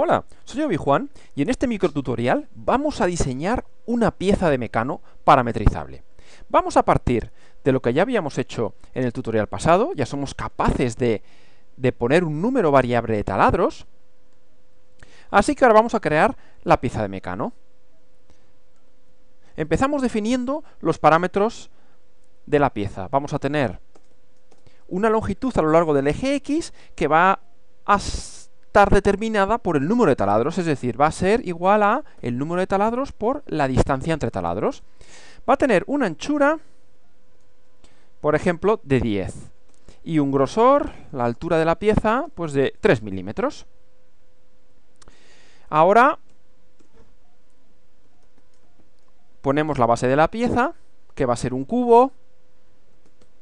Hola, soy Obi Juan y en este microtutorial vamos a diseñar una pieza de mecano parametrizable. Vamos a partir de lo que ya habíamos hecho en el tutorial pasado, ya somos capaces de, de poner un número variable de taladros, así que ahora vamos a crear la pieza de mecano. Empezamos definiendo los parámetros de la pieza. Vamos a tener una longitud a lo largo del eje X que va a determinada por el número de taladros, es decir, va a ser igual a el número de taladros por la distancia entre taladros. Va a tener una anchura, por ejemplo, de 10 y un grosor, la altura de la pieza, pues de 3 milímetros. Ahora ponemos la base de la pieza, que va a ser un cubo,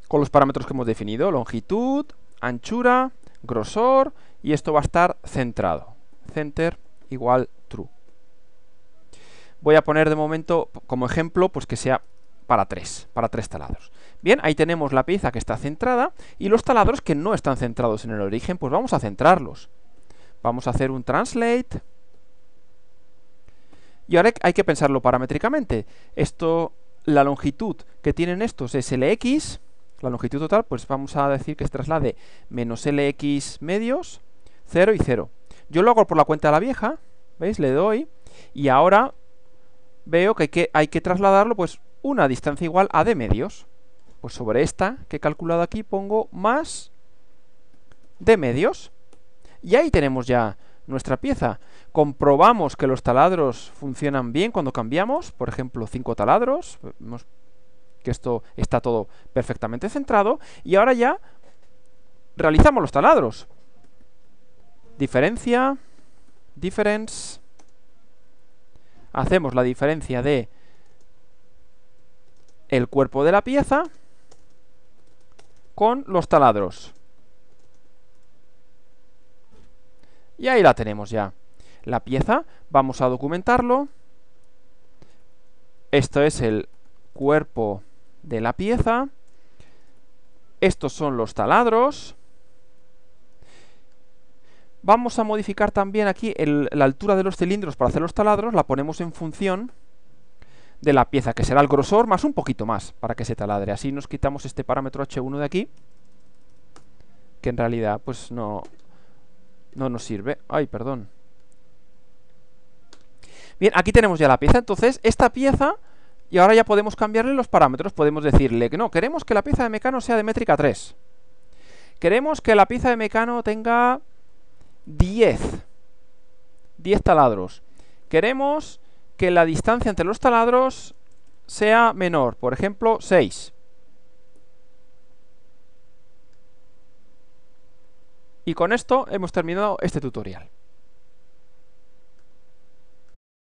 con los parámetros que hemos definido, longitud, anchura, grosor, y esto va a estar centrado. Center igual true. Voy a poner de momento como ejemplo pues que sea para tres, para tres taladros. Bien, ahí tenemos la pieza que está centrada y los taladros que no están centrados en el origen, pues vamos a centrarlos. Vamos a hacer un translate. Y ahora hay que pensarlo paramétricamente. Esto, la longitud que tienen estos es LX, la longitud total, pues vamos a decir que se traslade menos LX medios 0 y 0. Yo lo hago por la cuenta de la vieja, ¿veis? Le doy y ahora veo que hay que, trasladarlo pues una distancia igual a de medios. Pues sobre esta que he calculado aquí pongo más de medios. Y ahí tenemos ya nuestra pieza. Comprobamos que los taladros funcionan bien cuando cambiamos, por ejemplo, 5 taladros, vemos que esto está todo perfectamente centrado y ahora ya realizamos los taladros diferencia, difference, hacemos la diferencia de el cuerpo de la pieza con los taladros. Y ahí la tenemos ya. La pieza, vamos a documentarlo. Esto es el cuerpo de la pieza. Estos son los taladros. Vamos a modificar también aquí la altura de los cilindros para hacer los taladros, la ponemos en función de la pieza, que será el grosor más un poquito más para que se taladre. Así nos quitamos este parámetro H1 de aquí, que en realidad pues no, no nos sirve. Ay, perdón. Bien, aquí tenemos ya la pieza. Entonces, esta pieza, y ahora ya podemos cambiarle los parámetros, podemos decirle que no, queremos que la pieza de mecano sea de métrica 3. Queremos que la pieza de mecano tenga 10. 10 taladros. Queremos que la distancia entre los taladros sea menor, por ejemplo 6. Y con esto hemos terminado este tutorial.